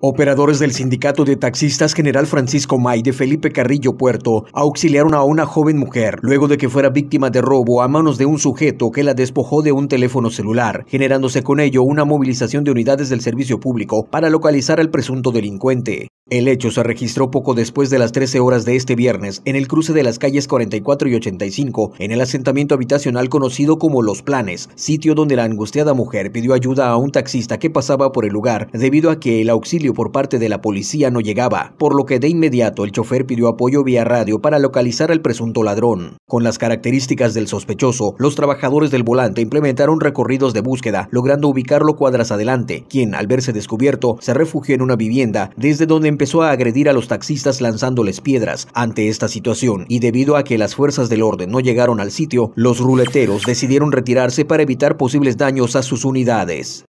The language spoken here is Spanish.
Operadores del Sindicato de Taxistas General Francisco May de Felipe Carrillo Puerto auxiliaron a una joven mujer luego de que fuera víctima de robo a manos de un sujeto que la despojó de un teléfono celular, generándose con ello una movilización de unidades del servicio público para localizar al presunto delincuente. El hecho se registró poco después de las 13 horas de este viernes en el cruce de las calles 44 y 85 en el asentamiento habitacional conocido como Los Planes, sitio donde la angustiada mujer pidió ayuda a un taxista que pasaba por el lugar debido a que el auxilio por parte de la policía no llegaba, por lo que de inmediato el chofer pidió apoyo vía radio para localizar al presunto ladrón. Con las características del sospechoso, los trabajadores del volante implementaron recorridos de búsqueda, logrando ubicarlo cuadras adelante, quien al verse descubierto se refugió en una vivienda desde donde empezó a agredir a los taxistas lanzándoles piedras. Ante esta situación y debido a que las fuerzas del orden no llegaron al sitio, los ruleteros decidieron retirarse para evitar posibles daños a sus unidades.